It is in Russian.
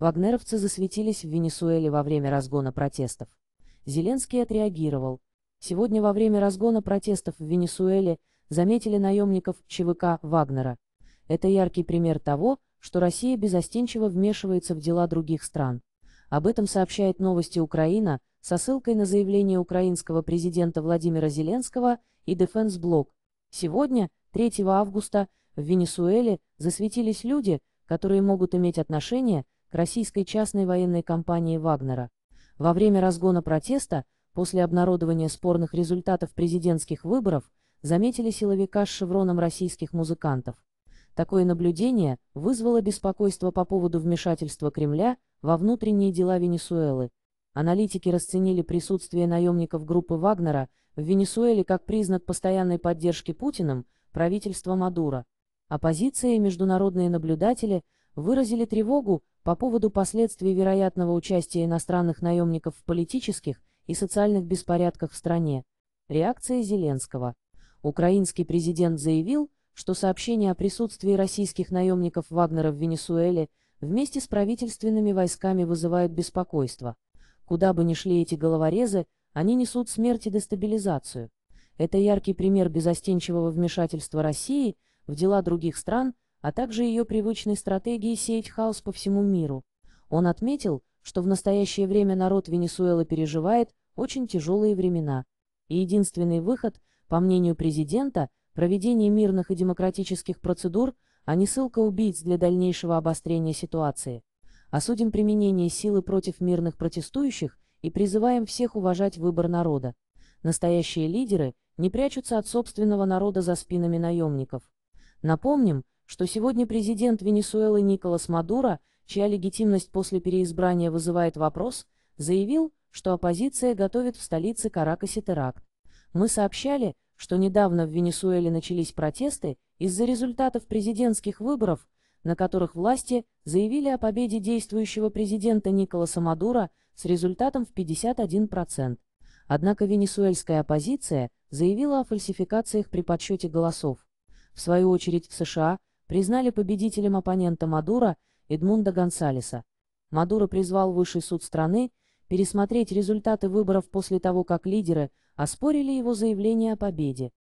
Вагнеровцы засветились в Венесуэле во время разгона протестов. Зеленский отреагировал. Сегодня во время разгона протестов в Венесуэле заметили наемников ЧВК Вагнера. Это яркий пример того, что Россия безостенчиво вмешивается в дела других стран. Об этом сообщает новости Украина со ссылкой на заявление украинского президента Владимира Зеленского и Defense Blog. Сегодня, 3 августа, в Венесуэле засветились люди, которые могут иметь отношение к российской частной военной компании Вагнера. Во время разгона протеста, после обнародования спорных результатов президентских выборов, заметили силовика с шевроном российских музыкантов. Такое наблюдение вызвало беспокойство по поводу вмешательства Кремля во внутренние дела Венесуэлы. Аналитики расценили присутствие наемников группы Вагнера в Венесуэле как признак постоянной поддержки Путиным правительства Мадура. Оппозиция и международные наблюдатели – выразили тревогу по поводу последствий вероятного участия иностранных наемников в политических и социальных беспорядках в стране. Реакция Зеленского. Украинский президент заявил, что сообщение о присутствии российских наемников Вагнера в Венесуэле вместе с правительственными войсками вызывает беспокойство. Куда бы ни шли эти головорезы, они несут смерть и дестабилизацию. Это яркий пример безостенчивого вмешательства России в дела других стран, а также ее привычной стратегии сеять хаос по всему миру. Он отметил, что в настоящее время народ Венесуэлы переживает очень тяжелые времена, и единственный выход, по мнению президента, проведение мирных и демократических процедур, а не ссылка убийц для дальнейшего обострения ситуации. Осудим а применение силы против мирных протестующих и призываем всех уважать выбор народа. Настоящие лидеры не прячутся от собственного народа за спинами наемников. Напомним, что сегодня президент Венесуэлы Николас Мадуро, чья легитимность после переизбрания вызывает вопрос, заявил, что оппозиция готовит в столице Каракасе теракт. Мы сообщали, что недавно в Венесуэле начались протесты из-за результатов президентских выборов, на которых власти заявили о победе действующего президента Николаса Мадура с результатом в 51%. Однако венесуэльская оппозиция заявила о фальсификациях при подсчете голосов. В свою очередь в США признали победителем оппонента Мадура Эдмунда Гонсалеса. Мадура призвал высший суд страны пересмотреть результаты выборов после того, как лидеры оспорили его заявление о победе.